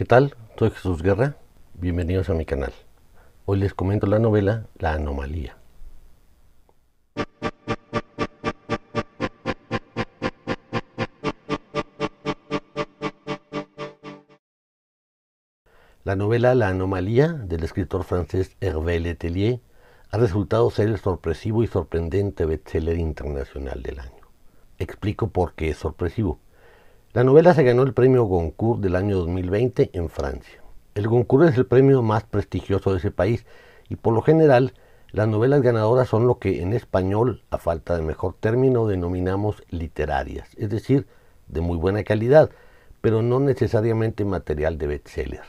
¿Qué tal? Soy Jesús Guerra, bienvenidos a mi canal. Hoy les comento la novela La Anomalía. La novela La Anomalía del escritor francés Hervé Letelier ha resultado ser el sorpresivo y sorprendente bestseller internacional del año. Explico por qué es sorpresivo. La novela se ganó el premio Goncourt del año 2020 en Francia. El Goncourt es el premio más prestigioso de ese país y por lo general las novelas ganadoras son lo que en español, a falta de mejor término, denominamos literarias, es decir, de muy buena calidad, pero no necesariamente material de bestseller.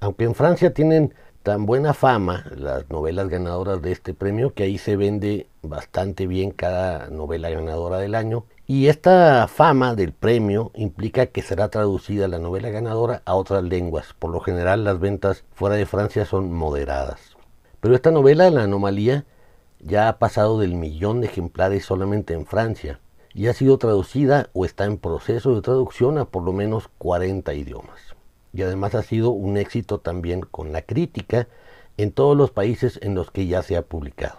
Aunque en Francia tienen tan buena fama las novelas ganadoras de este premio que ahí se vende bastante bien cada novela ganadora del año y esta fama del premio implica que será traducida la novela ganadora a otras lenguas. Por lo general las ventas fuera de Francia son moderadas. Pero esta novela, La Anomalía, ya ha pasado del millón de ejemplares solamente en Francia y ha sido traducida o está en proceso de traducción a por lo menos 40 idiomas. Y además ha sido un éxito también con la crítica en todos los países en los que ya se ha publicado.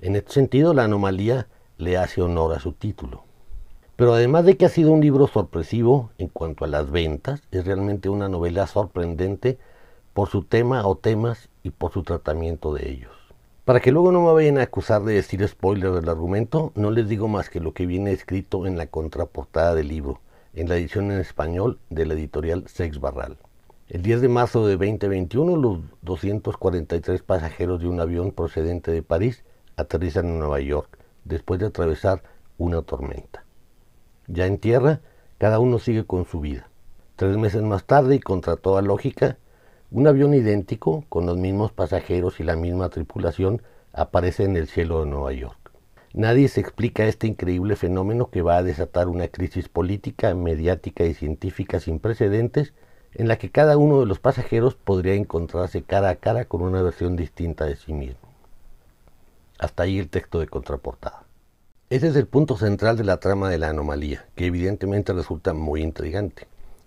En este sentido, la anomalía le hace honor a su título. Pero además de que ha sido un libro sorpresivo en cuanto a las ventas, es realmente una novela sorprendente por su tema o temas y por su tratamiento de ellos. Para que luego no me vayan a acusar de decir spoiler del argumento, no les digo más que lo que viene escrito en la contraportada del libro, en la edición en español de la editorial Sex Barral. El 10 de marzo de 2021, los 243 pasajeros de un avión procedente de París aterrizan en Nueva York después de atravesar una tormenta. Ya en tierra, cada uno sigue con su vida. Tres meses más tarde y contra toda lógica, un avión idéntico, con los mismos pasajeros y la misma tripulación, aparece en el cielo de Nueva York. Nadie se explica este increíble fenómeno que va a desatar una crisis política, mediática y científica sin precedentes en la que cada uno de los pasajeros podría encontrarse cara a cara con una versión distinta de sí mismo. Hasta ahí el texto de contraportada. Ese es el punto central de la trama de la anomalía, que evidentemente resulta muy intrigante.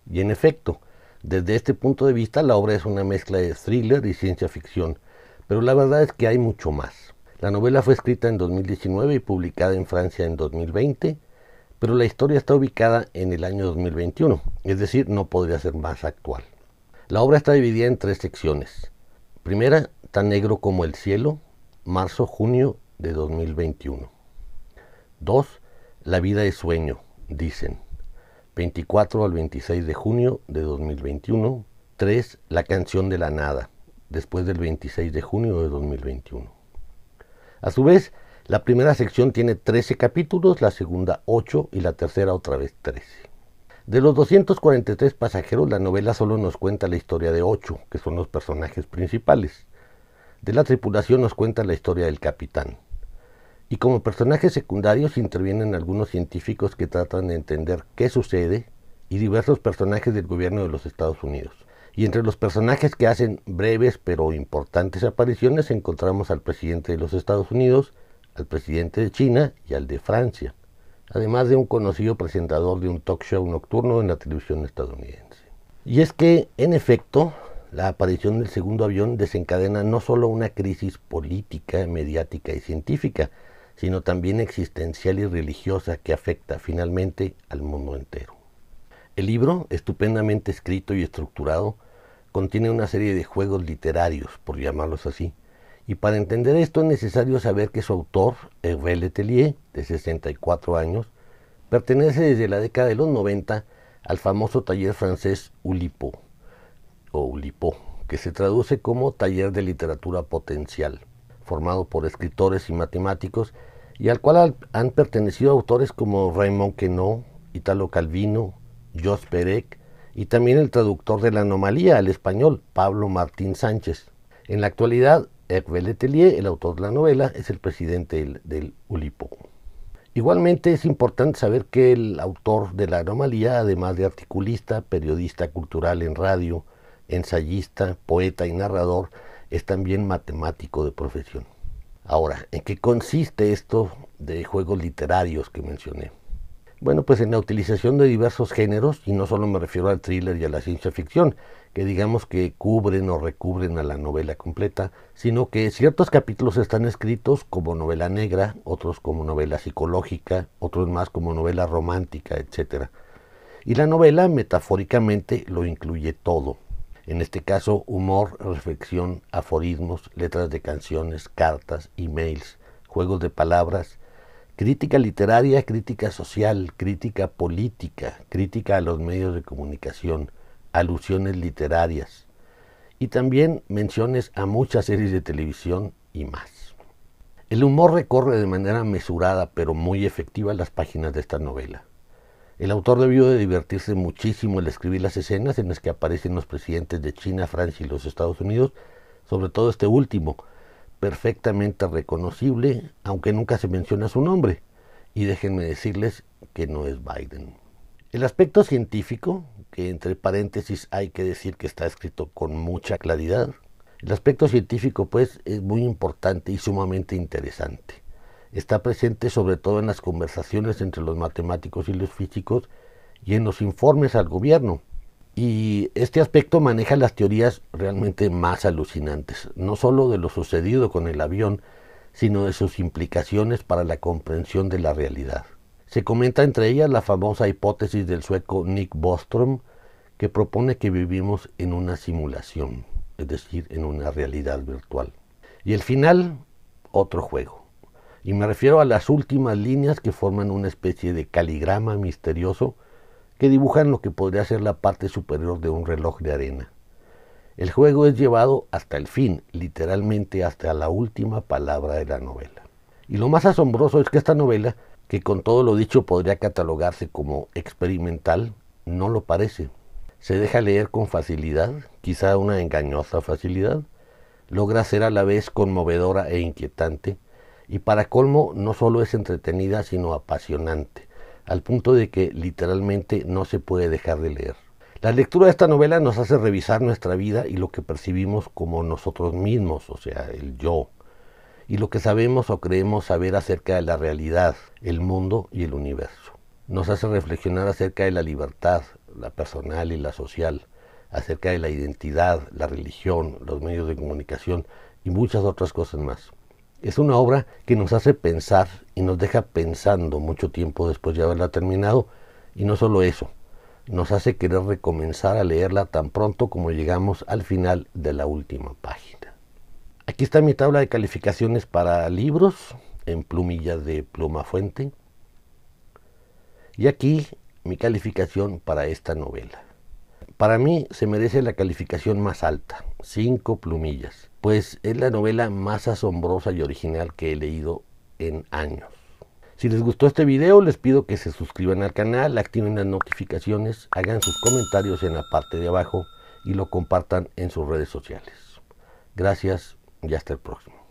Y en efecto, desde este punto de vista la obra es una mezcla de thriller y ciencia ficción, pero la verdad es que hay mucho más. La novela fue escrita en 2019 y publicada en Francia en 2020, pero la historia está ubicada en el año 2021, es decir, no podría ser más actual. La obra está dividida en tres secciones. Primera, tan negro como el cielo, marzo-junio de 2021. 2. La vida es sueño, dicen. 24 al 26 de junio de 2021. 3. La canción de la nada, después del 26 de junio de 2021. A su vez, la primera sección tiene 13 capítulos, la segunda 8 y la tercera otra vez 13. De los 243 pasajeros, la novela solo nos cuenta la historia de 8, que son los personajes principales. De la tripulación nos cuenta la historia del capitán y como personajes secundarios intervienen algunos científicos que tratan de entender qué sucede y diversos personajes del gobierno de los Estados Unidos. Y entre los personajes que hacen breves pero importantes apariciones encontramos al presidente de los Estados Unidos, al presidente de China y al de Francia, además de un conocido presentador de un talk show nocturno en la televisión estadounidense. Y es que, en efecto, la aparición del segundo avión desencadena no solo una crisis política, mediática y científica, sino también existencial y religiosa que afecta finalmente al mundo entero. El libro, estupendamente escrito y estructurado, contiene una serie de juegos literarios, por llamarlos así, y para entender esto es necesario saber que su autor, Hervé Letelier, de 64 años, pertenece desde la década de los 90 al famoso taller francés Ulipo, o Ulipo, que se traduce como Taller de Literatura Potencial formado por escritores y matemáticos, y al cual han pertenecido autores como Raymond Queneau, Italo Calvino, Jos Perec, y también el traductor de la anomalía al español, Pablo Martín Sánchez. En la actualidad, Hervé Letelier, el autor de la novela, es el presidente del, Ulipo. Igualmente es importante saber que el autor de la anomalía, además de articulista, periodista cultural en radio, ensayista, poeta y narrador, es también matemático de profesión. Ahora, ¿en qué consiste esto de juegos literarios que mencioné? Bueno, pues en la utilización de diversos géneros, y no solo me refiero al thriller y a la ciencia ficción, que digamos que cubren o recubren a la novela completa, sino que ciertos capítulos están escritos como novela negra, otros como novela psicológica, otros más como novela romántica, etc. Y la novela metafóricamente lo incluye todo en este caso humor, reflexión, aforismos, letras de canciones, cartas, emails, juegos de palabras, crítica literaria, crítica social, crítica política, crítica a los medios de comunicación, alusiones literarias y también menciones a muchas series de televisión y más. El humor recorre de manera mesurada pero muy efectiva las páginas de esta novela. El autor debió de divertirse muchísimo al escribir las escenas en las que aparecen los presidentes de China, Francia y los Estados Unidos, sobre todo este último, perfectamente reconocible, aunque nunca se menciona su nombre. Y déjenme decirles que no es Biden. El aspecto científico, que entre paréntesis hay que decir que está escrito con mucha claridad, el aspecto científico pues es muy importante y sumamente interesante está presente sobre todo en las conversaciones entre los matemáticos y los físicos y en los informes al gobierno. Y este aspecto maneja las teorías realmente más alucinantes, no solo de lo sucedido con el avión, sino de sus implicaciones para la comprensión de la realidad. Se comenta entre ellas la famosa hipótesis del sueco Nick Bostrom, que propone que vivimos en una simulación, es decir, en una realidad virtual. Y el final, otro juego. Y me refiero a las últimas líneas que forman una especie de caligrama misterioso que dibujan lo que podría ser la parte superior de un reloj de arena. El juego es llevado hasta el fin, literalmente hasta la última palabra de la novela. Y lo más asombroso es que esta novela, que con todo lo dicho podría catalogarse como experimental, no lo parece. Se deja leer con facilidad, quizá una engañosa facilidad, logra ser a la vez conmovedora e inquietante, y para colmo, no solo es entretenida, sino apasionante, al punto de que literalmente no se puede dejar de leer. La lectura de esta novela nos hace revisar nuestra vida y lo que percibimos como nosotros mismos, o sea, el yo, y lo que sabemos o creemos saber acerca de la realidad, el mundo y el universo. Nos hace reflexionar acerca de la libertad, la personal y la social, acerca de la identidad, la religión, los medios de comunicación y muchas otras cosas más. Es una obra que nos hace pensar y nos deja pensando mucho tiempo después de haberla terminado. Y no solo eso, nos hace querer recomenzar a leerla tan pronto como llegamos al final de la última página. Aquí está mi tabla de calificaciones para libros en plumilla de pluma fuente. Y aquí mi calificación para esta novela para mí se merece la calificación más alta, cinco plumillas, pues es la novela más asombrosa y original que he leído en años. Si les gustó este video, les pido que se suscriban al canal, activen las notificaciones, hagan sus comentarios en la parte de abajo y lo compartan en sus redes sociales. Gracias y hasta el próximo.